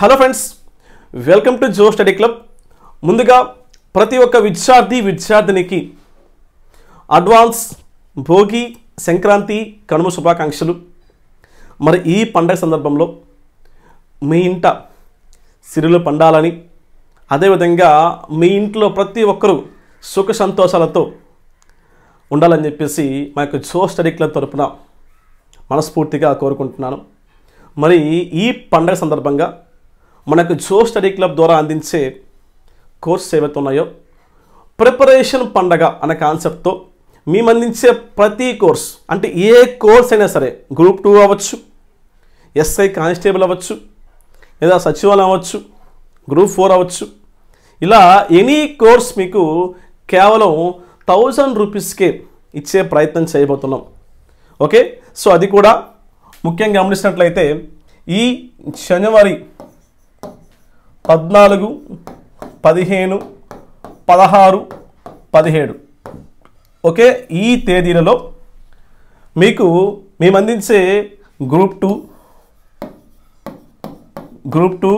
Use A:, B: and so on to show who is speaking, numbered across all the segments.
A: hello friends welcome to Jo study club ముందుగా ప్రతి ఒక్క విద్యార్థి విద్యార్థినికి అడ్వాన్స్ భోగి సంక్రాంతి కనుమ శుభాకాంక్షలు మరి ఈ పండగ సందర్భంలో మీ ఇంట సిరులు పండాలని అదేవిధంగా మీ ఇంట్లో ప్రతి ఒక్కరూ సుఖ సంతోషాలతో ఉండాలని చెప్పేసి మా యొక్క జో స్టడీ క్లబ్ తరపున మనస్ఫూర్తిగా కోరుకుంటున్నాను మరి ఈ పండగ సందర్భంగా మనకు జో స్టడీ క్లబ్ ద్వారా అందించే కోర్స్ ఉన్నాయో ప్రిపరేషన్ పండగ అనే కాన్సెప్ట్తో మేము అందించే ప్రతి కోర్స్ అంటే ఏ కోర్స్ అయినా సరే గ్రూప్ టూ అవ్వచ్చు ఎస్ఐ కానిస్టేబుల్ అవ్వచ్చు లేదా సచివాలయం అవ్వచ్చు గ్రూప్ ఫోర్ అవ్వచ్చు ఇలా ఎనీ కోర్స్ మీకు కేవలం థౌజండ్ రూపీస్కే ఇచ్చే ప్రయత్నం చేయబోతున్నాం ఓకే సో అది కూడా ముఖ్యంగా గమనించినట్లయితే ఈ శనివారి పద్నాలుగు పదిహేను పదహారు పదిహేడు ఓకే ఈ తేదీలలో మీకు మేము అందించే group two group two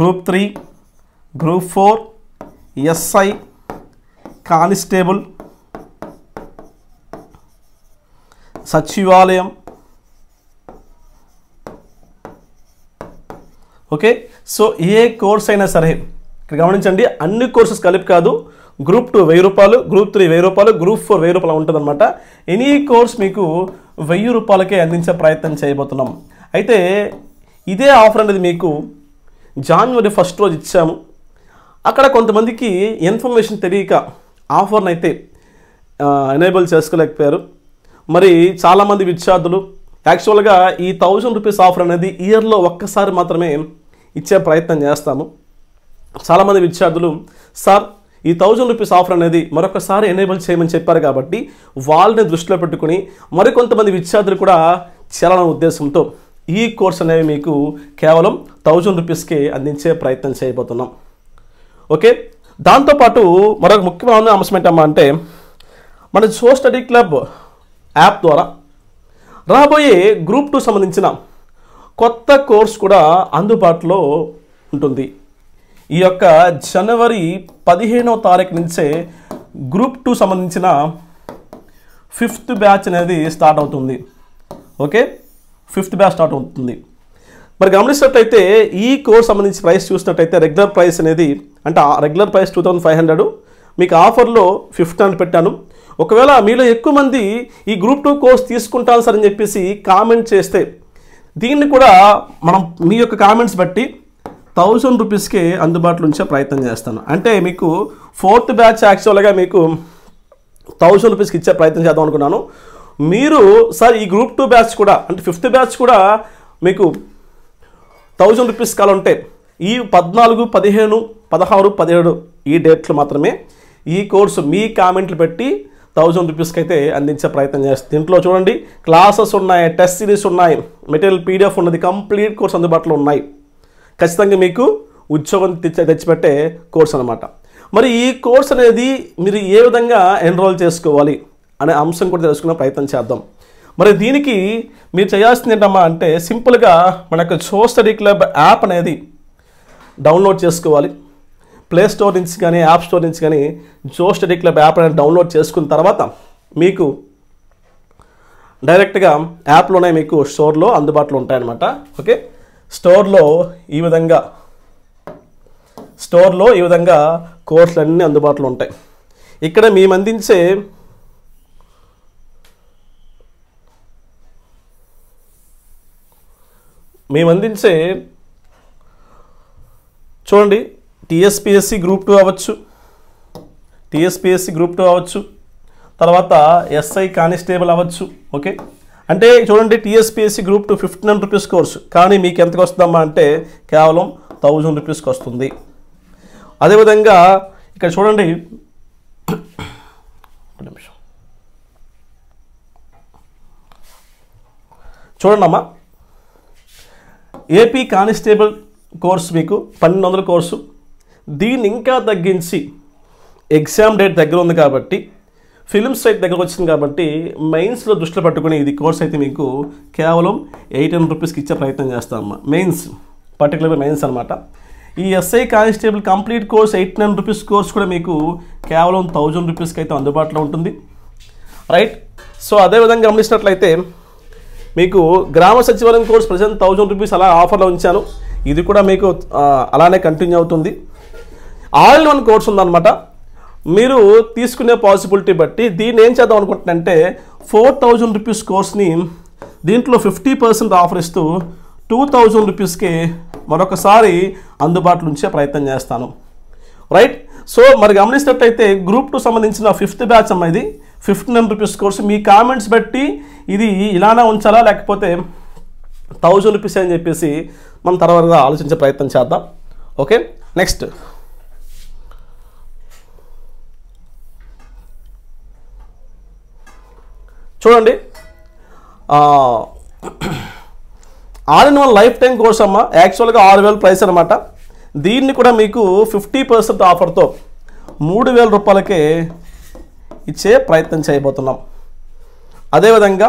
A: group three group four SI constable సచివాలయం ఓకే సో ఏ కోర్స్ అయినా సరే ఇక్కడ గమనించండి అన్ని కోర్సెస్ కలిపి కాదు గ్రూప్ టూ వెయ్యి రూపాయలు గ్రూప్ త్రీ వెయ్యి రూపాయలు గ్రూప్ ఫోర్ వెయ్యి రూపాయలు ఉంటుందన్నమాట ఎనీ కోర్స్ మీకు వెయ్యి రూపాయలకే అందించే ప్రయత్నం చేయబోతున్నాం అయితే ఇదే ఆఫర్ అనేది మీకు జాన్వరి ఫస్ట్ రోజు ఇచ్చాము అక్కడ కొంతమందికి ఇన్ఫర్మేషన్ తెలియక ఆఫర్ని అయితే ఎనేబుల్ చేసుకోలేకపోయారు మరి చాలామంది విద్యార్థులు యాక్చువల్గా ఈ థౌజండ్ రూపీస్ ఆఫర్ అనేది ఇయర్లో ఒక్కసారి మాత్రమే ఇచ్చే ప్రయత్నం చేస్తాము చాలామంది విద్యార్థులు సార్ ఈ థౌజండ్ రూపీస్ ఆఫర్ అనేది మరొకసారి ఎనేబుల్ చేయమని చెప్పారు కాబట్టి వాళ్ళని దృష్టిలో పెట్టుకుని మరికొంతమంది విద్యార్థులు కూడా చేరాలన్న ఉద్దేశంతో ఈ కోర్స్ అనేవి మీకు కేవలం థౌజండ్ రూపీస్కే అందించే ప్రయత్నం చేయబోతున్నాం ఓకే దాంతోపాటు మరొక ముఖ్యమైన అంశం ఏంటమ్మా అంటే మన సో స్టడీ క్లబ్ యాప్ ద్వారా రాబోయే గ్రూప్ టూ సంబంధించిన కొత్త కోర్స్ కూడా అందుబాటులో ఉంటుంది ఈ యొక్క జనవరి పదిహేనో తారీఖు నుంచే గ్రూప్ టూ సంబంధించిన ఫిఫ్త్ బ్యాచ్ అనేది స్టార్ట్ అవుతుంది ఓకే ఫిఫ్త్ బ్యాచ్ స్టార్ట్ అవుతుంది మరి గమనించినట్టయితే ఈ కోర్స్ సంబంధించి ప్రైస్ చూసినట్టయితే రెగ్యులర్ ప్రైస్ అనేది అంటే regular price two thousand five hundred మీకు ఆఫర్లో ఫిఫ్త్ అని పెట్టాను ఒకవేళ మీలో ఎక్కువ మంది ఈ గ్రూప్ టూ కోర్స్ తీసుకుంటాను సార్ అని చెప్పేసి కామెంట్ చేస్తే దీన్ని కూడా మనం మీ యొక్క కామెంట్స్ బట్టి థౌజండ్ రూపీస్కి అందుబాటులో ఉంచే ప్రయత్నం చేస్తాను అంటే మీకు ఫోర్త్ బ్యాచ్ యాక్చువల్గా మీకు థౌజండ్ రూపీస్కి ఇచ్చే ప్రయత్నం చేద్దాం అనుకున్నాను మీరు సార్ ఈ గ్రూప్ టూ బ్యాచ్ కూడా అంటే ఫిఫ్త్ బ్యాచ్ కూడా మీకు థౌజండ్ రూపీస్ కాలం ఉంటే ఈ పద్నాలుగు పదిహేను పదహారు పదిహేడు ఈ డేట్లు మాత్రమే ఈ కోర్సు మీ కామెంట్లు పెట్టి థౌజండ్ రూపీస్కి అయితే అందించే ప్రయత్నం చేస్తుంది దీంట్లో చూడండి క్లాసెస్ ఉన్నాయి టెస్ట్ సిరీస్ ఉన్నాయి మెటీరియల్ పీడిఎఫ్ ఉన్నది కంప్లీట్ కోర్స్ అందుబాటులో ఉన్నాయి ఖచ్చితంగా మీకు ఉద్యోగం తెచ్చి తెచ్చిపెట్టే కోర్స్ అనమాట మరి ఈ కోర్స్ అనేది మీరు ఏ విధంగా ఎన్రోల్ చేసుకోవాలి అనే అంశం కూడా తెలుసుకునే ప్రయత్నం చేద్దాం మరి దీనికి మీరు చేయాల్సింది ఏంటమ్మా అంటే సింపుల్గా మన యొక్క షో స్టడీ క్లబ్ యాప్ అనేది డౌన్లోడ్ చేసుకోవాలి ప్లే స్టోర్ నుంచి కానీ యాప్ స్టోర్ నుంచి కానీ జో స్టడీ క్లబ్ యాప్ అనేది డౌన్లోడ్ చేసుకున్న తర్వాత మీకు డైరెక్ట్గా యాప్లోనే మీకు స్టోర్లో అందుబాటులో ఉంటాయన్నమాట ఓకే స్టోర్లో ఈ విధంగా స్టోర్లో ఈ విధంగా కోర్సులు అన్నీ అందుబాటులో ఉంటాయి ఇక్కడ మేము అందించే మేము అందించే చూడండి టిఎస్పిఎస్సి గ్రూప్ టూ అవ్వచ్చు టిఎస్పిఎస్సి గ్రూప్ టూ అవ్వచ్చు తర్వాత ఎస్ఐ కానిస్టేబుల్ అవ్వచ్చు ఓకే అంటే చూడండి TSPSC group two fifteen rupees course కానీ మీకు ఎంతకు వస్తుందమ్మా అంటే కేవలం థౌజండ్ రూపీస్కి వస్తుంది అదేవిధంగా ఇక్కడ చూడండి ఒక నిమిషం చూడండమ్మా ఏపీ కానిస్టేబుల్ కోర్సు మీకు పన్నెండు వందల కోర్సు దీన్ని ఇంకా తగ్గించి ఎగ్జామ్ డేట్ దగ్గర ఉంది కాబట్టి ఫిలిం స్ట్రైట్ దగ్గర వచ్చింది కాబట్టి మెయిన్స్లో దృష్టిలో పట్టుకుని ఇది కోర్స్ అయితే మీకు కేవలం ఎయిట్ హండ్రెడ్ రూపీస్కి ఇచ్చే ప్రయత్నం అమ్మ మెయిన్స్ పర్టికులర్గా మెయిన్స్ అనమాట ఈ SI constable complete course eight nine rupees course కూడా మీకు కేవలం థౌజండ్ రూపీస్కి అయితే అందుబాటులో ఉంటుంది రైట్ సో అదేవిధంగా గమనించినట్లయితే మీకు గ్రామ సచివాలయం కోర్స్ ప్రజెంట్ థౌజండ్ రూపీస్ అలా ఆఫర్లో ఉంచాను ఇది కూడా మీకు అలానే కంటిన్యూ అవుతుంది ఆల్ వన్ కోర్స్ ఉందన్నమాట మీరు తీసుకునే పాసిబిలిటీ బట్టి దీన్ని ఏం చేద్దాం అనుకుంటున్నంటే ఫోర్ థౌజండ్ రూపీస్ కోర్స్ని దీంట్లో ఫిఫ్టీ పర్సెంట్ ఆఫర్ ఇస్తూ టూ థౌజండ్ రూపీస్కి మరొకసారి అందుబాటులో ఉంచే ప్రయత్నం చేస్తాను రైట్ సో మరి గమనిస్తున్నట్టయితే గ్రూప్ టు సంబంధించిన ఫిఫ్త్ బ్యాచ్ అమ్మ ఇది ఫిఫ్టీ నైన్ రూపీస్ కోర్సు మీ కామెంట్స్ బట్టి ఇది ఇలానే ఉంచాలా లేకపోతే థౌజండ్ రూపీస్ అని చెప్పేసి మనం తర్వాత ఆలోచించే ప్రయత్నం చేద్దాం ఓకే నెక్స్ట్ చూడండి all in one lifetime course అమ్మ యాక్చువల్గా ఆరు వేల ప్రైస్ అనమాట దీన్ని కూడా మీకు ఫిఫ్టీ పర్సెంట్ ఆఫర్తో మూడు వేల రూపాయలకే ఇచ్చే ప్రయత్నం చేయబోతున్నాం అదేవిధంగా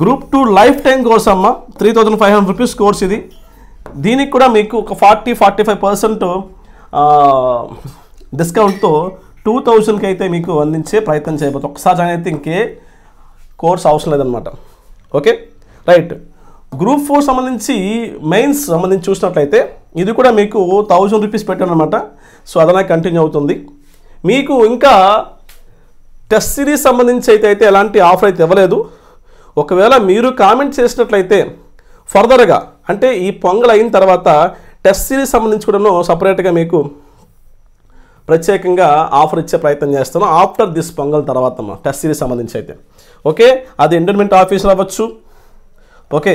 A: group two lifetime course అమ్మ three thousand five hundred rupees course ఇది దీనికి కూడా మీకు ఒక ఫార్టీ ఫార్టీ ఫైవ్ పర్సెంట్ డిస్కౌంట్తో టూ థౌజండ్కి అయితే మీకు అందించే ప్రయత్నం చేయబోతుంది ఒకసారి అయితే ఇంకే కోర్స్ అవసరం లేదనమాట ఓకే రైట్ గ్రూప్ ఫోర్ సంబంధించి మెయిన్స్ సంబంధించి చూసినట్లయితే ఇది కూడా మీకు థౌజండ్ రూపీస్ పెట్టాను అనమాట సో అదనే కంటిన్యూ అవుతుంది మీకు ఇంకా టెస్ట్ సిరీస్ సంబంధించి అయితే అయితే ఎలాంటి ఆఫర్ అయితే ఇవ్వలేదు ఒకవేళ మీరు కామెంట్ చేసినట్లయితే ఫర్దర్గా అంటే ఈ పొంగల్ అయిన తర్వాత టెస్ట్ సిరీస్ సంబంధించి కూడాను సపరేట్గా మీకు ప్రత్యేకంగా ఆఫర్ ఇచ్చే ప్రయత్నం చేస్తాను ఆఫ్టర్ దిస్ పొంగల్ తర్వాత టెస్ట్ సిరీస్ సంబంధించి అయితే ఓకే అది ఎండోన్మెంట్ ఆఫీసర్ అవ్వచ్చు okay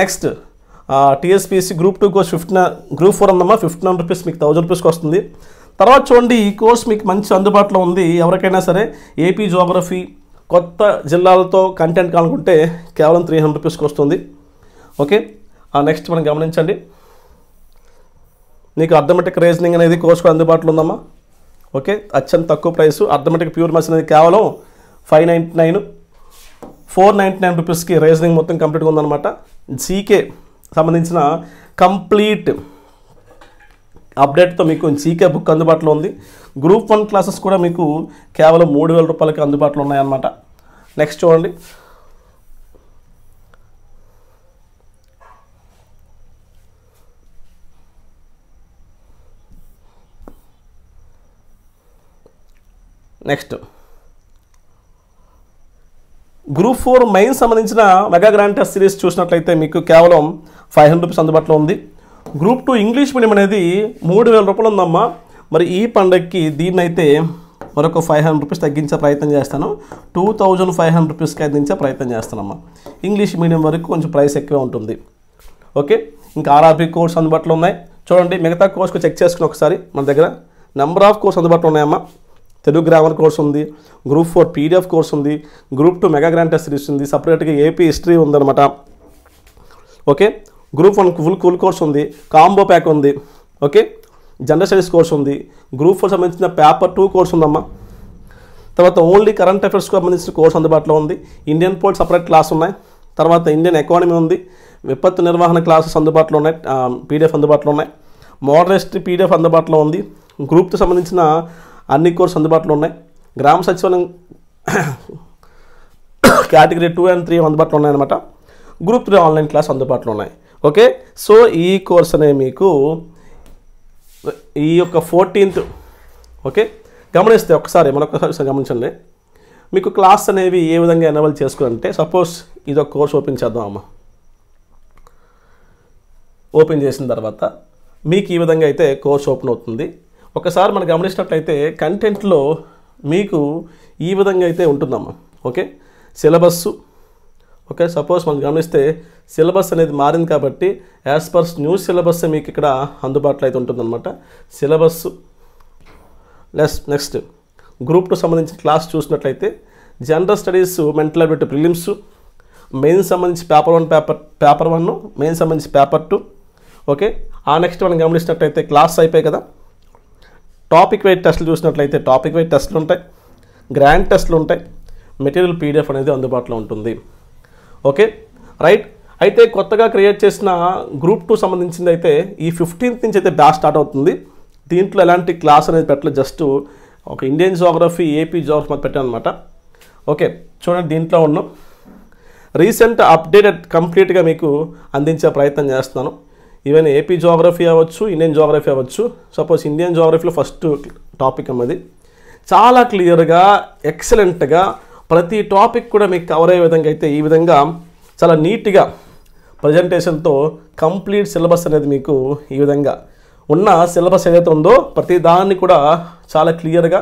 A: next TSPSC group two course fifteen group four ఉందమ్మా ఫిఫ్టీన్ హండ్రెడ్ రూపీస్ మీకు థౌజండ్ రూపీస్కి వస్తుంది తర్వాత చూడండి ఈ కోర్స్ మీకు మంచి అందుబాటులో ఉంది ఎవరికైనా సరే ఏపీ జోగ్రఫీ కొత్త జిల్లాలతో కంటెంట్ కావాలనుకుంటే కేవలం త్రీ హండ్రెడ్ రూపీస్కి వస్తుంది ఓకే నెక్స్ట్ మనం గమనించండి నీకు అర్థమెటిక్ రీజనింగ్ అనేది కోర్స్ కూడా అందుబాటులో ఉందమ్మా ఓకే అత్యంత తక్కువ ప్రైస్ అర్థమెటిక్ ప్యూర్ మస్ అనేది కేవలం five ninety nine four ninety nine రూపీస్కి రైజనింగ్ మొత్తం కంప్లీట్గా ఉందన్నమాట జీకే సంబంధించిన కంప్లీట్ అప్డేట్తో మీకు జీకే బుక్ అందుబాటులో ఉంది గ్రూప్ వన్ క్లాసెస్ కూడా మీకు కేవలం మూడు వేల రూపాయలకి అందుబాటులో ఉన్నాయన్నమాట నెక్స్ట్ చూడండి నెక్స్ట్ గ్రూప్ ఫోర్ మెయిన్ సంబంధించిన మెగా గ్రాండ్ టెస్ట్ సిరీస్ చూసినట్లయితే మీకు కేవలం ఫైవ్ హండ్రెడ్ రూపీస్ అందుబాటులో ఉంది గ్రూప్ టూ ఇంగ్లీష్ మీడియం అనేది మూడు వేల రూపాయలు ఉందమ్మా మరి ఈ పండగకి దీన్నైతే మరొక ఫైవ్ హండ్రెడ్ రూపీస్ తగ్గించే ప్రయత్నం చేస్తాను టూ థౌజండ్ ఫైవ్ హండ్రెడ్ రూపీస్కి అందించే ప్రయత్నం చేస్తానమ్మా ఇంగ్లీష్ మీడియం వరకు కొంచెం ప్రైస్ ఎక్కువే ఉంటుంది ఓకే ఇంకా ఆర్ఆర్పీ కోర్స్ అందుబాటులో ఉన్నాయి చూడండి మిగతా కోర్స్కి చెక్ చేసుకుని ఒకసారి మన దగ్గర నెంబర్ ఆఫ్ కోర్స్ అందుబాటులో ఉన్నాయమ్మా తెలుగు గ్రామర్ కోర్స్ ఉంది గ్రూప్ ఫోర్ పీడిఎఫ్ కోర్స్ ఉంది group two mega grand series ఉంది సపరేట్గా ఏపీ హిస్టరీ ఉందన్నమాట okay group one full cool course ఉంది కాంబో ప్యాక్ ఉంది ఓకే జనరల్ స్టడీస్ కోర్స్ ఉంది గ్రూప్ ఫోర్ సంబంధించిన పేపర్ టూ కోర్స్ ఉందమ్మా తర్వాత ఓన్లీ కరెంట్ అఫైర్స్కి సంబంధించిన కోర్స్ అందుబాటులో ఉంది ఇండియన్ పోల్ సపరేట్ క్లాస్ ఉన్నాయి తర్వాత ఇండియన్ ఎకానమీ ఉంది విపత్తు నిర్వహణ క్లాసెస్ అందుబాటులో ఉన్నాయి పీడిఎఫ్ అందుబాటులో ఉన్నాయి మోడల్ పీడిఎఫ్ అందుబాటులో ఉంది గ్రూప్తో సంబంధించిన అన్ని కోర్సు అందుబాటులో ఉన్నాయి గ్రామ సచివాలయం కేటగిరీ టూ అండ్ త్రీ అందుబాటులో ఉన్నాయన్నమాట గ్రూప్ త్రీ ఆన్లైన్ క్లాస్ అందుబాటులో ఉన్నాయి ఓకే సో ఈ కోర్స్ అనేది మీకు ఈ యొక్క ఫోర్టీన్త్ ఓకే గమనిస్తే ఒకసారి మరొకసారి గమనించండి మీకు క్లాస్ అనేవి ఏ విధంగా ఎనవల్ చేసుకోవాలంటే సపోజ్ ఇది ఒక కోర్స్ ఓపెన్ చేద్దాం అమ్మ ఓపెన్ చేసిన తర్వాత మీకు ఈ విధంగా అయితే కోర్స్ ఓపెన్ అవుతుంది ఒకసారి మనం గమనించినట్లయితే కంటెంట్లో మీకు ఈ విధంగా అయితే ఉంటుందమ్మా ఓకే సిలబస్సు ఓకే సపోజ్ మనం గమనిస్తే సిలబస్ అనేది మారింది కాబట్టి యాజ్ పర్స్ న్యూ సిలబస్ మీకు ఇక్కడ అందుబాటులో అయితే ఉంటుందన్నమాట సిలబస్ లెస్ నెక్స్ట్ గ్రూప్కు సంబంధించిన క్లాస్ చూసినట్లయితే general studies mental ability prelims main సంబంధించి paper one paper paper one main సంబంధించి పేపర్ టూ ఓకే ఆ నెక్స్ట్ మనం గమనించినట్లయితే క్లాస్ అయిపోయాయి కదా టాపిక్ వెయిట్ టెస్ట్లు చూసినట్లయితే టాపిక్ వెయిట్ టెస్ట్లు ఉంటాయి గ్రాండ్ టెస్ట్లు ఉంటాయి మెటీరియల్ పీడిఎఫ్ అనేది అందుబాటులో ఉంటుంది ఓకే రైట్ అయితే కొత్తగా క్రియేట్ చేసిన గ్రూప్ టూ సంబంధించింది అయితే ఈ ఫిఫ్టీన్త్ నుంచి అయితే బ్యాచ్ స్టార్ట్ అవుతుంది దీంట్లో ఎలాంటి క్లాస్ అనేది పెట్టలేదు జస్ట్ ఒక ఇండియన్ జోగ్రఫీ ఏపీ జోగ్రఫీ మాకు పెట్టాను అనమాట ఓకే చూడండి దీంట్లో ఉన్నాం రీసెంట్ అప్డేటెడ్ కంప్లీట్గా మీకు అందించే ప్రయత్నం చేస్తున్నాను ఈవెన్ ఏపీ జోగ్రఫీ అవ్వచ్చు ఇండియన్ జోగ్రఫీ అవ్వచ్చు సపోజ్ ఇండియన్ జోగ్రఫీలో ఫస్ట్ టాపిక్ అన్నది చాలా క్లియర్గా ఎక్సలెంట్గా ప్రతి టాపిక్ కూడా మీకు కవర్ అయ్యే విధంగా అయితే ఈ విధంగా చాలా నీట్గా ప్రజెంటేషన్తో కంప్లీట్ సిలబస్ అనేది మీకు ఈ విధంగా ఉన్న సిలబస్ ఏదైతే ఉందో ప్రతి దాన్ని కూడా చాలా క్లియర్గా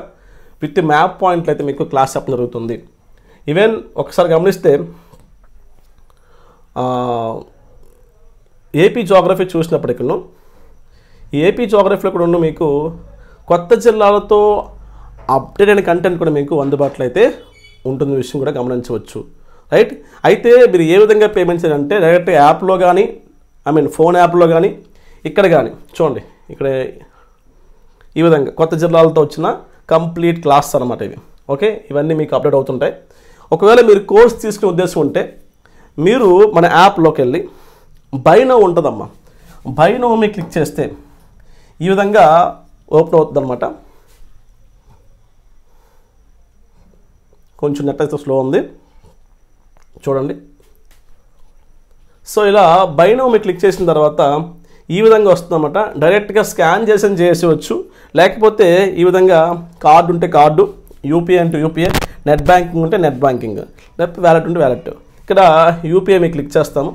A: విత్ మ్యాప్ పాయింట్లు అయితే మీకు క్లాస్ చెప్పడం జరుగుతుంది ఈవెన్ ఒకసారి గమనిస్తే ఏపీ జోగ్రఫీ చూసినప్పటికీ ఈ ఏపీ జోగ్రఫీలో కూడా ఉన్న మీకు కొత్త జిల్లాలతో అప్డేట్ అయిన కంటెంట్ కూడా మీకు అందుబాటులో అయితే ఉంటున్న విషయం కూడా గమనించవచ్చు రైట్ అయితే మీరు ఏ విధంగా పేమెంట్ చేయాలంటే డైరెక్ట్ యాప్లో కానీ ఐ మీన్ ఫోన్ యాప్లో కానీ ఇక్కడ కానీ చూడండి ఇక్కడ ఈ విధంగా కొత్త జిల్లాలతో వచ్చిన కంప్లీట్ క్లాస్ అనమాట ఇవి ఓకే ఇవన్నీ మీకు అప్డేట్ అవుతుంటాయి ఒకవేళ మీరు కోర్స్ తీసుకునే ఉద్దేశం ఉంటే మీరు మన యాప్లోకి వెళ్ళి బైనో ఉంటుందమ్మా బైనో మీ క్లిక్ చేస్తే ఈ విధంగా ఓపెన్ అవుతుంది అనమాట కొంచెం నెట్ అయితే స్లో ఉంది చూడండి సో ఇలా బైనో మీ క్లిక్ చేసిన తర్వాత ఈ విధంగా వస్తుందన్నమాట డైరెక్ట్గా స్కాన్ చేసి చేసేవచ్చు లేకపోతే ఈ విధంగా కార్డు ఉంటే కార్డు యూపీఐ అంటే యూపీఐ నెట్ బ్యాంకింగ్ ఉంటే నెట్ బ్యాంకింగ్ లేకపోతే వ్యాలెట్ ఉంటే వ్యాలెట్ ఇక్కడ యూపీఐ మీకు క్లిక్ చేస్తాను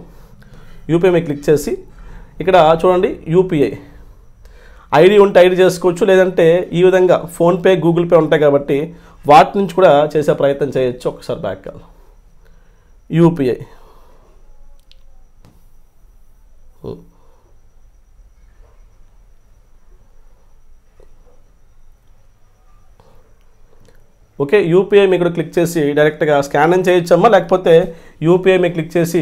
A: యూపీఐ మీద క్లిక్ చేసి ఇక్కడ చూడండి యూపీఐ ఐడి ఉంటే ఐడి చేసుకోవచ్చు లేదంటే ఈ విధంగా ఫోన్పే గూగుల్ పే ఉంటాయి కాబట్టి వాటి నుంచి కూడా చేసే ప్రయత్నం చేయొచ్చు ఒకసారి back call UPI okay UPI మీకు క్లిక్ చేసి డైరెక్ట్గా స్కానింగ్ చేయొచ్చమ్మా లేకపోతే యూపీఐ మీకు క్లిక్ చేసి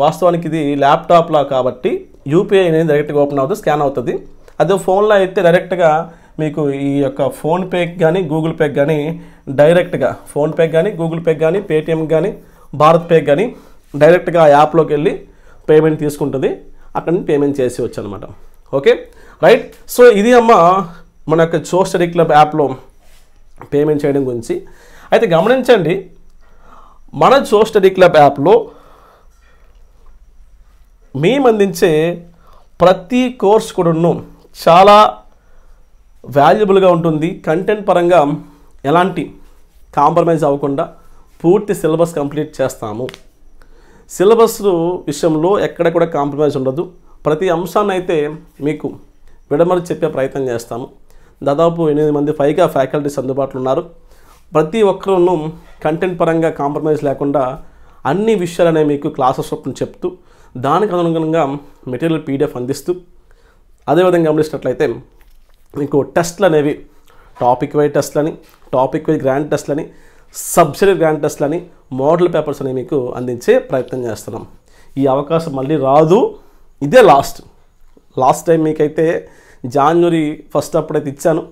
A: వాస్తవానికి ఇది ల్యాప్టాప్లా కాబట్టి యూపీఐ అనేది డైరెక్ట్గా ఓపెన్ అవుతుంది స్కాన్ అవుతుంది అదే ఫోన్లో అయితే డైరెక్ట్గా మీకు ఈ యొక్క ఫోన్పేకి కానీ గూగుల్ పేకి కానీ డైరెక్ట్గా ఫోన్పేకి కానీ గూగుల్ పే కానీ పేటిఎం కానీ భారత్ పే కానీ డైరెక్ట్గా ఆ యాప్లోకి వెళ్ళి పేమెంట్ తీసుకుంటుంది అక్కడ నుంచి పేమెంట్ చేసి వచ్చనమాట ఓకే రైట్ సో ఇది అమ్మ మన యొక్క చో స్టడీ క్లబ్ యాప్లో పేమెంట్ చేయడం గురించి అయితే గమనించండి మన చో స్టడీ క్లబ్ యాప్లో మేము అందించే ప్రతి కోర్స్ కూడాను చాలా వాల్యుబుల్గా ఉంటుంది కంటెంట్ పరంగా ఎలాంటి కాంప్రమైజ్ అవ్వకుండా పూర్తి సిలబస్ కంప్లీట్ చేస్తాము సిలబస్ విషయంలో ఎక్కడ కూడా కాంప్రమైజ్ ఉండదు ప్రతి అంశాన్ని అయితే మీకు విడమరి చెప్పే ప్రయత్నం చేస్తాము దాదాపు ఎనిమిది మంది పైగా ఫ్యాకల్టీస్ అందుబాటులో ఉన్నారు ప్రతి ఒక్కరూ కంటెంట్ పరంగా కాంప్రమైజ్ లేకుండా అన్ని విషయాలనే మీకు క్లాసెస్ చెప్తూ దానికి అనుగుణంగా మెటీరియల్ పీడిఎఫ్ అందిస్తూ అదేవిధంగా గమనించినట్లయితే మీకు టెస్ట్లు అనేవి టాపిక్ వైజ్ టెస్ట్లని టాపిక్ వైజ్ గ్రాండ్ టెస్ట్లని సబ్సిడీ గ్రాండ్ టెస్ట్లని మోడల్ పేపర్స్ అనేవి మీకు అందించే ప్రయత్నం చేస్తున్నాం ఈ అవకాశం మళ్ళీ రాదు ఇదే లాస్ట్ లాస్ట్ టైం మీకైతే జాన్వరి ఫస్ట్ అప్పుడైతే ఇచ్చాను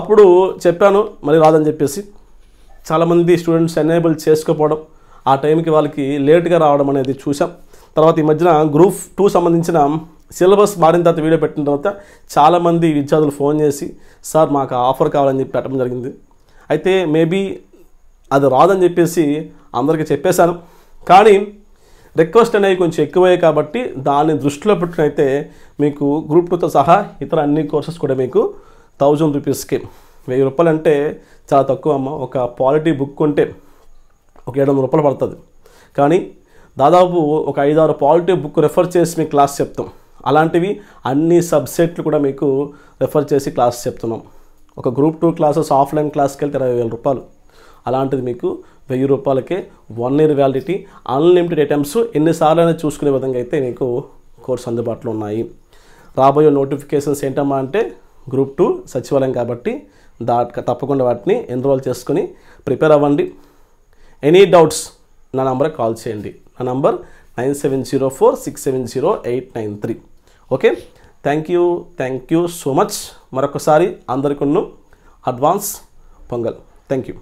A: అప్పుడు చెప్పాను మళ్ళీ రాదని చెప్పేసి చాలామంది స్టూడెంట్స్ ఎనేబుల్ చేసుకోపోవడం ఆ టైంకి వాళ్ళకి లేట్గా రావడం అనేది చూసాం తర్వాత ఈ మధ్యన గ్రూప్ టూ సంబంధించిన సిలబస్ మారిన తర్వాత వీడియో పెట్టిన తర్వాత చాలామంది విద్యార్థులు ఫోన్ చేసి సార్ మాకు ఆఫర్ కావాలని చెప్పి పెట్టడం జరిగింది అయితే మేబీ అది రాదని చెప్పేసి అందరికీ చెప్పేశాను కానీ రిక్వెస్ట్ అనేవి కొంచెం ఎక్కువయ్యాయి కాబట్టి దాన్ని దృష్టిలో పెట్టినైతే అయితే మీకు గ్రూప్ టూతో సహా ఇతర అన్ని కోర్సెస్ కూడా మీకు థౌజండ్ రూపీస్కి వెయ్యి రూపాయలు అంటే చాలా తక్కువ అమ్మ ఒక పాలిటీ బుక్ ఉంటే ఒక ఏడు వందల రూపాయలు పడుతుంది కానీ దాదాపు ఒక ఐదారు పాలిటీ బుక్ రెఫర్ చేసి మీకు క్లాస్ చెప్తాం అలాంటివి అన్ని సబ్సెట్లు కూడా మీకు రెఫర్ చేసి క్లాస్ చెప్తున్నాం ఒక గ్రూప్ టూ క్లాసెస్ ఆఫ్లైన్ క్లాస్కి వెళ్తే ఇరవై వేల రూపాయలు అలాంటిది మీకు వెయ్యి రూపాయలకే one year validity unlimited items ఎన్నిసార్లు అయినా చూసుకునే విధంగా అయితే మీకు కోర్స్ అందుబాటులో ఉన్నాయి రాబోయే నోటిఫికేషన్స్ ఏంటమ్మా అంటే గ్రూప్ టూ సచివాలయం కాబట్టి దా తప్పకుండా వాటిని ఎన్రోల్ చేసుకుని ప్రిపేర్ అవ్వండి ఎనీ డౌట్స్ నా నంబర్కి కాల్ చేయండి నా number nine seven zero four six seven zero eight nine three okay thank you thank you so much మరొకసారి అందరికొన్ను అడ్వాన్స్ పొంగల్ థ్యాంక్ యూ